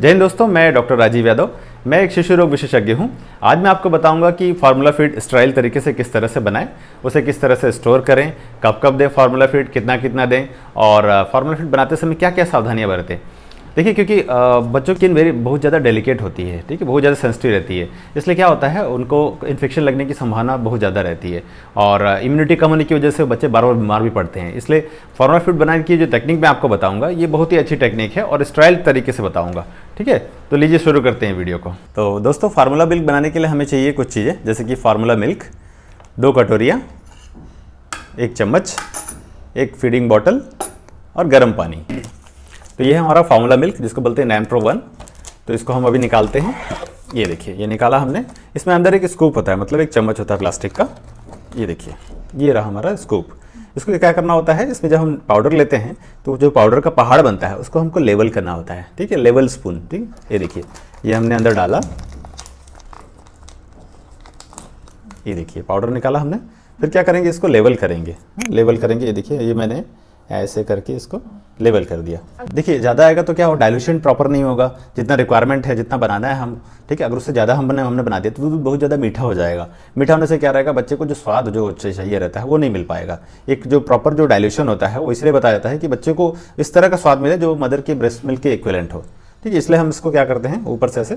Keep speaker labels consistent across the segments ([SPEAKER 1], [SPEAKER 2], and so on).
[SPEAKER 1] जय हिंद दोस्तों मैं डॉक्टर राजीव यादव मैं एक शिशु रोग विशेषज्ञ हूं आज मैं आपको बताऊंगा कि फार्मूला फीड स्ट्राइल तरीके से किस तरह से बनाएं उसे किस तरह से स्टोर करें कब कब दें फार्मूला फीड कितना कितना दें और फार्मूला फीड बनाते समय क्या क्या सावधानियां बरतें देखिए क्योंकि बच्चों की वेरी बहुत ज़्यादा डेलिकेट होती है ठीक है बहुत ज़्यादा सेंसिटिव रहती है इसलिए क्या होता है उनको इन्फेक्शन लगने की संभावना बहुत ज़्यादा रहती है और इम्यूनिटी कम होने की वजह से बच्चे बार बार बीमार भी पड़ते हैं इसलिए फॉर्मा फूड बनाने की जो टेक्निक मैं आपको बताऊँगा ये बहुत ही अच्छी टेक्निक है और स्ट्राइल तरीके से बताऊँगा ठीक है तो लीजिए शुरू करते हैं वीडियो को तो दोस्तों फार्मूला मिल्क बनाने के लिए हमें चाहिए कुछ चीज़ें जैसे कि फार्मूला मिल्क दो कटोरियाँ एक चम्मच एक फीडिंग बॉटल और गर्म पानी तो ये हमारा फार्मूला मिल्क जिसको बोलते हैं नैम्प्रो वन तो इसको हम अभी निकालते हैं ये देखिए ये निकाला हमने इसमें अंदर एक स्कूप होता है मतलब एक चम्मच होता है प्लास्टिक का ये देखिए ये रहा हमारा स्कूप इसको क्या करना होता है इसमें जब हम पाउडर लेते हैं तो जो पाउडर का पहाड़ बनता है उसको हमको लेवल करना होता है ठीक है लेवल स्पून ठीक ये देखिए ये हमने अंदर डाला ये देखिए पाउडर निकाला हमने फिर क्या करेंगे इसको लेवल करेंगे लेवल करेंगे ये देखिए ये मैंने ऐसे करके इसको लेवल कर दिया देखिए ज़्यादा आएगा तो क्या हो डायलूशन प्रॉपर नहीं होगा जितना रिक्वायरमेंट है जितना बनाना है हम ठीक है अगर उससे ज़्यादा हम बने हमने बना दिया तो दूध बहुत ज़्यादा मीठा हो जाएगा मीठा होने से क्या रहेगा बच्चे को जो स्वाद जो चाहिए रहता है वो नहीं मिल पाएगा एक जो प्रॉपर जो डायल्यूशन होता है वो इसलिए बताया जाता है कि बच्चे को इस तरह का स्वाद मिले जो मदर के ब्रेस्ट मिल्क के इक्वलेंट हो ठीक है इसलिए हम इसको क्या करते हैं ऊपर से ऐसे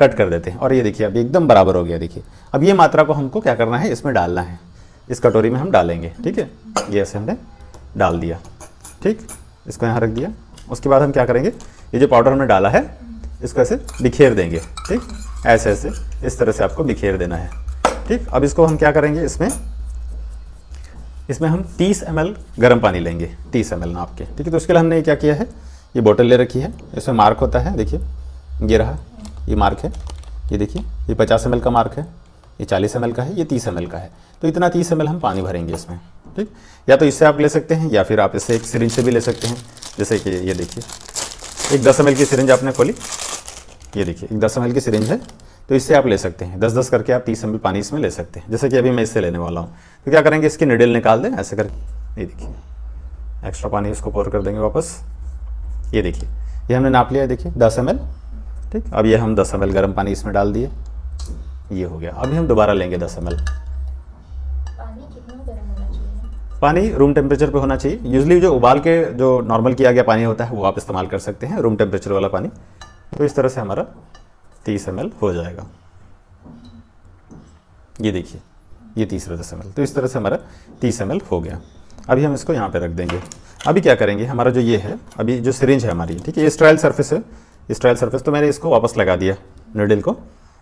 [SPEAKER 1] कट कर देते हैं और ये देखिए अभी एकदम बराबर हो गया देखिए अब ये मात्रा को हमको क्या करना है इसमें डालना है इस कटोरी में हम डालेंगे ठीक है ये ऐसे हमने डाल दिया ठीक इसको यहाँ रख दिया उसके बाद हम क्या करेंगे ये जो पाउडर हमने डाला है इसको ऐसे बिखेर देंगे ठीक ऐसे ऐसे इस तरह से आपको बिखेर देना है ठीक अब इसको हम क्या करेंगे इसमें इसमें हम 30 एम गर्म पानी लेंगे 30 एम नाप के ठीक है तो उसके लिए हमने क्या किया है ये बोतल ले रखी है इसमें मार्क होता है देखिए ये रहा ये मार्क है ये देखिए ये 50 एम का मार्क है ये 40 एम का है ये 30 एम का है तो इतना 30 एम हम पानी भरेंगे इसमें ठीक या तो इससे आप ले सकते हैं या फिर आप इससे एक सिरिंज से भी ले सकते हैं जैसे कि ये देखिए एक दस एम की सिरिंज आपने खोली ये देखिए एक दस एम की सिरिंज है तो इससे आप ले सकते हैं दस दस करके आप तीस एम पानी इसमें ले सकते हैं जैसे कि अभी मैं इससे लेने वाला हूँ तो क्या करेंगे इसकी निडिल निकाल दें ऐसे करके ये देखिए एक्स्ट्रा पानी इसको पोर कर देंगे वापस ये देखिए ये हमने नाप लिया देखिए दस एम ठीक अब ये हम दस एम गर्म पानी इसमें डाल दिए ये हो गया अभी हम दोबारा लेंगे दस एम पानी रूम टेम्परेचर पे होना चाहिए यूजली जो उबाल के जो नॉर्मल किया गया पानी होता है वो आप इस्तेमाल कर सकते हैं रूम टेम्परेचर वाला पानी तो इस तरह से हमारा तीस एम हो जाएगा ये देखिए ये तीस दस एम तो इस तरह से हमारा तीस एम हो गया अभी हम इसको यहाँ पे रख देंगे अभी क्या करेंगे हमारा जो ये है अभी जो सिरिंज है हमारी ठीक है ये स्ट्रायल सर्फेस है स्ट्रायल सर्फेस तो मैंने इसको वापस लगा दिया निडल को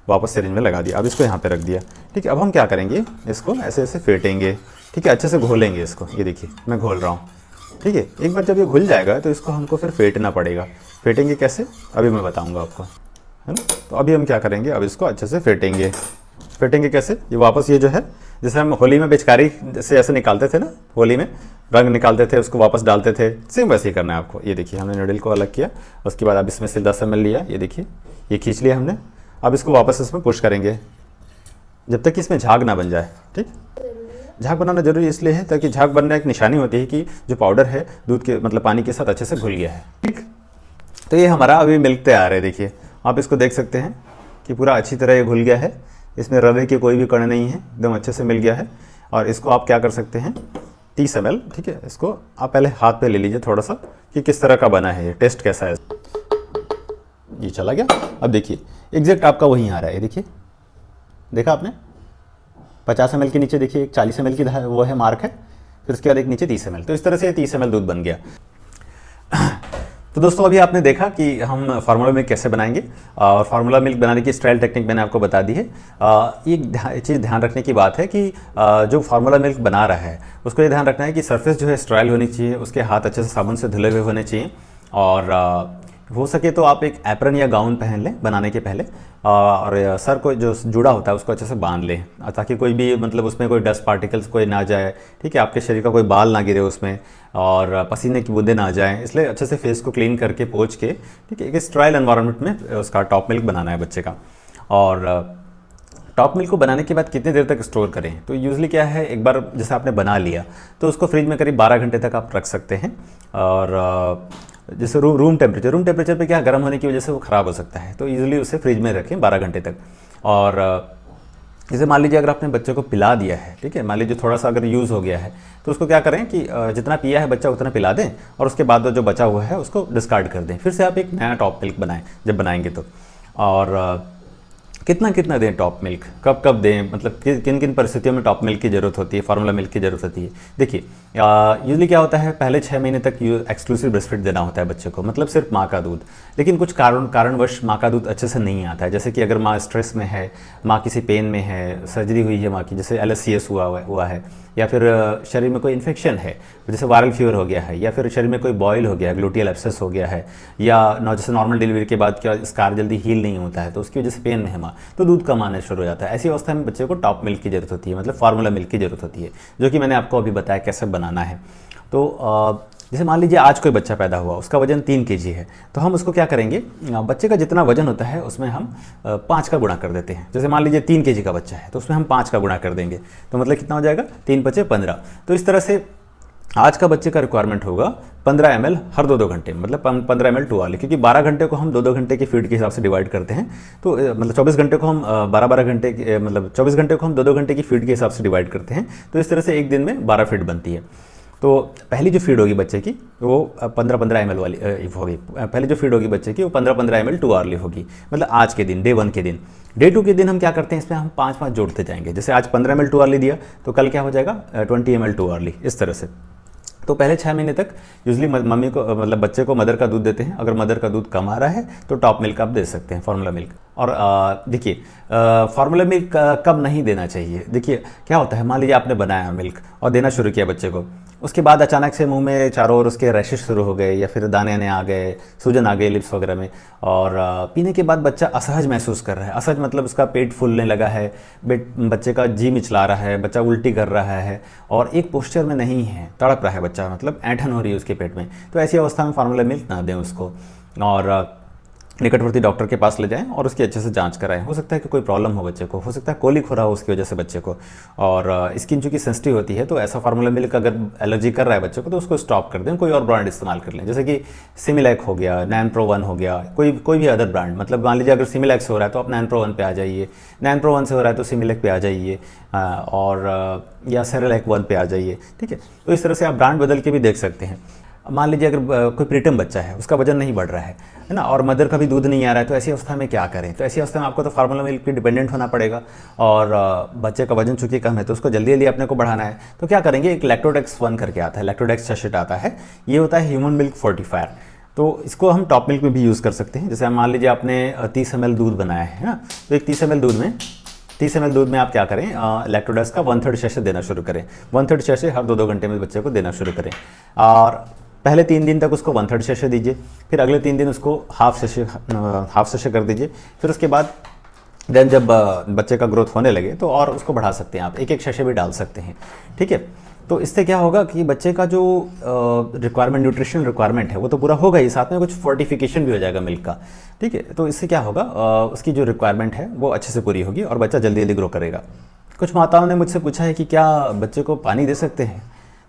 [SPEAKER 1] वापस से में लगा दिया अब इसको यहाँ पे रख दिया ठीक है अब हम क्या करेंगे इसको ऐसे ऐसे फेटेंगे ठीक है अच्छे से घोलेंगे इसको ये देखिए मैं घोल रहा हूँ ठीक है एक बार जब ये घुल जाएगा तो इसको हमको फिर फेटना पड़ेगा फेंटेंगे कैसे अभी मैं बताऊँगा आपको है ना तो अभी हम क्या करेंगे अब इसको अच्छे से फेटेंगे फेंटेंगे कैसे ये वापस ये जो है जैसे हम होली में पिचकारी जैसे ऐसे निकालते थे ना होली में रंग निकालते थे उसको वापस डालते थे सेम वैसे ही करना है आपको ये देखिए हमने नूडल को अलग किया उसके बाद अब इसमें से दस एम लिया ये देखिए ये खींच लिया हमने अब इसको वापस इसमें पुश करेंगे जब तक कि इसमें झाग ना बन जाए ठीक झाग बनाना जरूरी इसलिए है ताकि झाग बनना एक निशानी होती है कि जो पाउडर है दूध के मतलब पानी के साथ अच्छे से घुल गया है ठीक तो ये हमारा अभी मिल्क तैयार है देखिए आप इसको देख सकते हैं कि पूरा अच्छी तरह ये घुल गया है इसमें रवे के कोई भी कण नहीं है एकदम अच्छे से मिल गया है और इसको आप क्या कर सकते हैं तीस एम ठीक है इसको आप पहले हाथ पे ले लीजिए थोड़ा सा कि किस तरह का बना है ये टेस्ट कैसा है ये चला गया अब देखिए एग्जैक्ट आपका वहीं आ रहा है देखिए देखा आपने पचास एम के नीचे देखिए एक चालीस एम की वो है मार्क है फिर उसके बाद एक नीचे तीस एम तो इस तरह से तीस एम दूध बन गया तो दोस्तों अभी आपने देखा कि हम फार्मूला मिल्क कैसे बनाएंगे और फार्मूला मिल्क बनाने की स्टाइल टेक्निक मैंने आपको बता दी है एक चीज़ ध्यान रखने की बात है कि जो फार्मूला मिल्क बना रहा है उसको ये ध्यान रखना है कि सरफेस जो है स्ट्राइल होनी चाहिए उसके हाथ अच्छे से साबुन से धुले हुए होने चाहिए और हो सके तो आप एक एप्रन या गाउन पहन लें बनाने के पहले और सर को जो जुड़ा होता है उसको अच्छे से बांध लें ताकि कोई भी मतलब उसमें कोई डस्ट पार्टिकल्स कोई ना जाए ठीक है आपके शरीर का कोई बाल ना गिरे उसमें और पसीने की बूंदे ना जाएँ इसलिए अच्छे से फेस को क्लीन करके पोच के ठीक है एक स्ट्रायल इन्वायरमेंट में उसका टॉप मिल्क बनाना है बच्चे का और टॉप मिल्क को बनाने के बाद कितनी देर तक स्टोर करें तो यूजली क्या है एक बार जैसे आपने बना लिया तो उसको फ्रिज में करीब 12 घंटे तक आप रख सकते हैं और जैसे room room temperature room temperature पे क्या गर्म होने की वजह से वो ख़राब हो सकता है तो ईजिली उसे फ्रिज में रखें बारह घंटे तक और जैसे मान लीजिए अगर आपने बच्चे को पिला दिया है ठीक है मान लीजिए थोड़ा सा अगर यूज़ हो गया है तो उसको क्या करें कि जितना पिया है बच्चा उतना पिला दें और उसके बाद जो बचा हुआ है उसको डिस्कार्ड कर दें फिर से आप एक नया टॉप मिल्क बनाएं जब बनाएंगे तो और कितना कितना दें टॉप मिल्क कब कब दें मतलब कि, किन किन परिस्थितियों में टॉप मिल्क की ज़रूरत होती है फार्मूला मिल्क की ज़रूरत होती है देखिए यूजली क्या होता है पहले छः महीने तक एक्सक्लूसिव ब्रेस्टफिट देना होता है बच्चे को मतलब सिर्फ माँ का दूध लेकिन कुछ कारण कारणवश माँ का दूध अच्छे से नहीं आता है जैसे कि अगर माँ स्ट्रेस में है माँ किसी पेन में है सर्जरी हुई है माँ की जैसे एल हुआ हुआ है या फिर शरीर में कोई इन्फेक्शन है जैसे वायरल फीवर हो गया है या फिर शरीर में कोई बॉयल हो गया है ग्लूटियल एप्सेस हो गया है या जैसे नॉर्मल डिलीवरी के बाद क्या स्कार जल्दी हील नहीं होता है तो उसकी वजह से पेन में तो दूध कम आना शुरू हो जाता है ऐसी अवस्था में बच्चे को टॉप मिल्क की ज़रूरत होती है मतलब फार्मूला मिल्क की ज़रूरत होती है जो कि मैंने आपको अभी बताया कैसे बनाना है तो जैसे मान लीजिए आज कोई बच्चा पैदा हुआ उसका वजन तीन के है तो हम उसको क्या करेंगे बच्चे का जितना वजन होता है उसमें हम पाँच का गुणा कर देते हैं जैसे मान लीजिए तीन के का बच्चा है तो उसमें हम पाँच का गुणा कर देंगे तो मतलब कितना हो जाएगा तीन पचे पंद्रह तो इस तरह से आज का बच्चे का रिक्वायरमेंट होगा 15 एम हर दो दो घंटे मतलब 15 एम टू वाले क्योंकि 12 घंटे को हम दो दो घंटे की फीड के हिसाब से डिवाइड करते हैं तो मतलब 24 घंटे को हम 12 12 घंटे मतलब 24 घंटे को हम दो दो घंटे की फीड के हिसाब से डिवाइड करते हैं तो इस तरह से एक दिन में 12 फीड बनती है तो पहली जो फीड होगी बच्चे की वो पंद्रह पंद्रह एम वाली होगी पहले जो फीड होगी बच्चे की वो पंद्रह पंद्रह एम टू आवरली होगी मतलब आज के दिन डे वन के दिन डे टू के दिन हम क्या करते हैं इसमें हम पाँच पाँच जोड़ते जाएंगे जैसे आज पंद्रह एम टू आवरली दिया तो कल क्या हो जाएगा ट्वेंटी एम टू आवरली इस तरह से तो पहले छः महीने तक यूजली मम्मी को मतलब बच्चे को मदर का दूध देते हैं अगर मदर का दूध कम आ रहा है तो टॉप मिल्क आप दे सकते हैं फार्मूला मिल्क और देखिए फार्मूला मिल्क कम नहीं देना चाहिए देखिए क्या होता है मान लीजिए आपने बनाया मिल्क और देना शुरू किया बच्चे को उसके बाद अचानक से मुंह में चारों ओर उसके रैशेस शुरू हो गए या फिर दाने आने आ गए सूजन आ गए लिप्स वगैरह में और पीने के बाद बच्चा असहज महसूस कर रहा है असहज मतलब उसका पेट फूलने लगा है बच्चे का जी मिचला रहा है बच्चा उल्टी कर रहा है और एक पोस्चर में नहीं है तड़प रहा है बच्चा मतलब ऐठन हो रही है उसके पेट में तो ऐसी अवस्था में फार्मूला मिल ना दें उसको और निकटवर्ती डॉक्टर के पास ले जाएं और उसकी अच्छे से जांच कराएं हो सकता है कि कोई प्रॉब्लम हो बच्चे को हो सकता है कोलिक हो रहा हो उसकी वजह से बच्चे को और स्किन चूँकि सेंसिटिव होती है तो ऐसा फार्मूला मिल्क अगर एलर्जी कर रहा है बच्चे को तो उसको स्टॉप कर दें कोई और ब्रांड इस्तेमाल कर लें जैसे कि सिमिलैक हो गया नैन प्रो वन हो गया कोई कोई भी अदर ब्रांड मतलब मान लीजिए अगर सिमिलैक से हो रहा है तो आप नैन प्रो वन पर आ जाइए नैन प्रो वन से हो रहा है तो सिमिलैक पर आ जाइए और या सेरेलैक वन पर आ जाइए ठीक है तो इस तरह से आप ब्रांड बदल के भी देख सकते हैं मान लीजिए अगर कोई प्रीटम बच्चा है उसका वजन नहीं बढ़ रहा है है ना और मदर का भी दूध नहीं आ रहा है तो ऐसी अवस्था में क्या करें तो ऐसी अवस्था में आपको तो फार्मूला मिल्क पे डिपेंडेंट होना पड़ेगा और बच्चे का वजन चूंकि कम है तो उसको जल्दी जल्दी अपने को बढ़ाना है तो क्या करेंगे एक लैक्टोडेक्स वन करके आता है लैक्टोडेक्स चशेट आता है ये होता है ह्यूमन मिल्क फोर्टिफायर तो इसको हम टॉप मिल्क में भी यूज़ कर सकते हैं जैसे मान लीजिए आपने तीस एम दूध बनाया है ना तो एक तीस एम दूध में तीस एम दूध में आप क्या करें लैक्टोडेक्स का वन थर्ड शशे देना शुरू करें वन थर्ड शशे हर दो दो घंटे में बच्चे को देना शुरू करें और पहले तीन दिन तक उसको वन थर्ड सेशन दीजिए फिर अगले तीन दिन उसको हाफ सेशन हाफ सेशन कर दीजिए फिर उसके बाद देन जब बच्चे का ग्रोथ होने लगे तो और उसको बढ़ा सकते हैं आप एक एक सेशन भी डाल सकते हैं ठीक है तो इससे क्या होगा कि बच्चे का जो रिक्वायरमेंट न्यूट्रिशन रिक्वायरमेंट है वो तो पूरा होगा ही साथ में कुछ फोर्टिफिकेशन भी हो जाएगा मिल्क का ठीक है तो इससे क्या होगा उसकी जो रिक्वायरमेंट है वो अच्छे से पूरी होगी और बच्चा जल्दी जल्दी ग्रो करेगा कुछ माताओं ने मुझसे पूछा है कि क्या बच्चे को पानी दे सकते हैं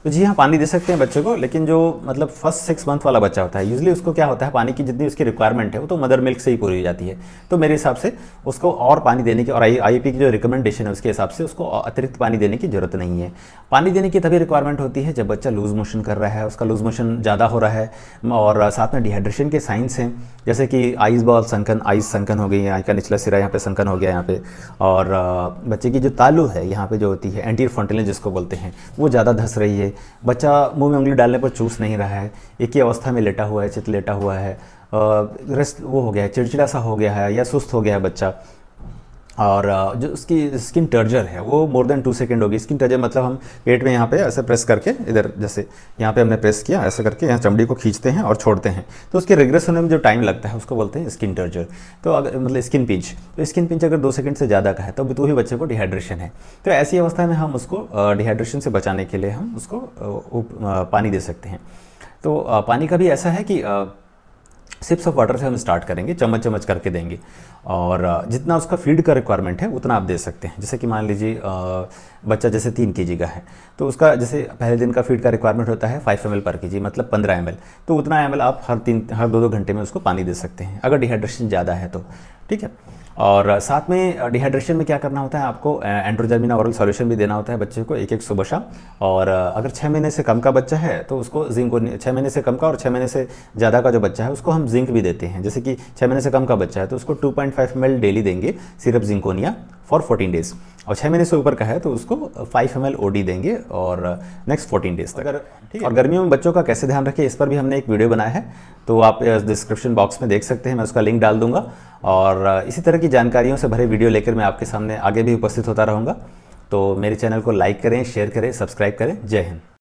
[SPEAKER 1] तो जी हाँ पानी दे सकते हैं बच्चों को लेकिन जो मतलब फर्स्ट सिक्स मंथ वाला बच्चा होता है यूजली उसको क्या होता है पानी की जितनी उसकी रिक्वायरमेंट है वो तो मदर मिल्क से ही पूरी हो जाती है तो मेरे हिसाब से उसको और पानी देने की और आई आई की जो रिकमेंडेशन है उसके हिसाब से उसको अतिरिक्त पानी देने की जरूरत नहीं है पानी देने की तभी रिक्वायरमेंट होती है जब बच्चा लूज मोशन कर रहा है उसका लूज मोशन ज़्यादा हो रहा है और साथ में डिहाइड्रेशन के साइंस हैं जैसे कि eyeball sunken eyes sunken हो गई है आई का निचला सिरा यहाँ पे संकन हो गया यहाँ पे और बच्चे की जो तालू है यहाँ पे जो होती है एंटी फ्रंटलिन जिसको बोलते हैं वो ज़्यादा धस रही है बच्चा मुंह में उंगली डालने पर चूस नहीं रहा है एक ही अवस्था में लेटा हुआ है चित लेटा हुआ है रेस्ट वो हो गया है चिड़चिड़ा सा हो गया है या सुस्त हो गया है बच्चा और जो उसकी स्किन टर्जर है वो मोर देन टू सेकेंड होगी स्किन टर्जर मतलब हम पेट में यहाँ पे ऐसे प्रेस करके इधर जैसे यहाँ पे हमने प्रेस किया ऐसे करके यहाँ चमड़ी को खींचते हैं और छोड़ते हैं तो उसके रिग्रेस होने में जो टाइम लगता है उसको बोलते हैं स्किन टर्जर तो अगर मतलब स्किन पिंच तो स्किन पिंच अगर दो सेकेंड से ज़्यादा का है अभी तो ही बच्चे को डिहाइड्रेशन है तो ऐसी अवस्था में हम उसको डिहाइड्रेशन से बचाने के लिए हम उसको पानी दे सकते हैं तो पानी का भी ऐसा है कि सिप्स ऑफ वाटर से हम स्टार्ट करेंगे चम्मच चम्मच करके देंगे और जितना उसका फीड का रिक्वायरमेंट है उतना आप दे सकते हैं जैसे कि मान लीजिए बच्चा जैसे तीन के का है तो उसका जैसे पहले दिन का फीड का रिक्वायरमेंट होता है फाइव एम पर के मतलब पंद्रह एम तो उतना एम आप हर तीन हर दो दो घंटे में उसको पानी दे सकते हैं अगर डिहाइड्रेशन ज़्यादा है तो ठीक है और साथ में डिहाइड्रेशन में क्या करना होता है आपको एंड्रोजर्मिना ऑरल सॉल्यूशन भी देना होता है बच्चे को एक एक सुबह शाम और अगर छः महीने से कम का बच्चा है तो उसको जिंक को छः महीने से कम का और छः महीने से ज़्यादा का जो बच्चा है उसको हम जिंक भी देते हैं जैसे कि छः महीने से कम का बच्चा है तो उसको टू पॉइंट डेली देंगे syrup zinconia for fourteen days और छः महीने से ऊपर का है तो उसको फाइव एम एल देंगे और नेक्स्ट फोर्टीन डेज तक अगर और गर्मियों में बच्चों का कैसे ध्यान रखें इस पर भी हमने एक वीडियो बनाया है तो आप डिस्क्रिप्शन बॉक्स में देख सकते हैं मैं उसका लिंक डाल दूंगा और इसी तरह की जानकारियों से भरे वीडियो लेकर मैं आपके सामने आगे भी उपस्थित होता रहूँगा तो मेरे चैनल को लाइक करें शेयर करें सब्सक्राइब करें जय हिंद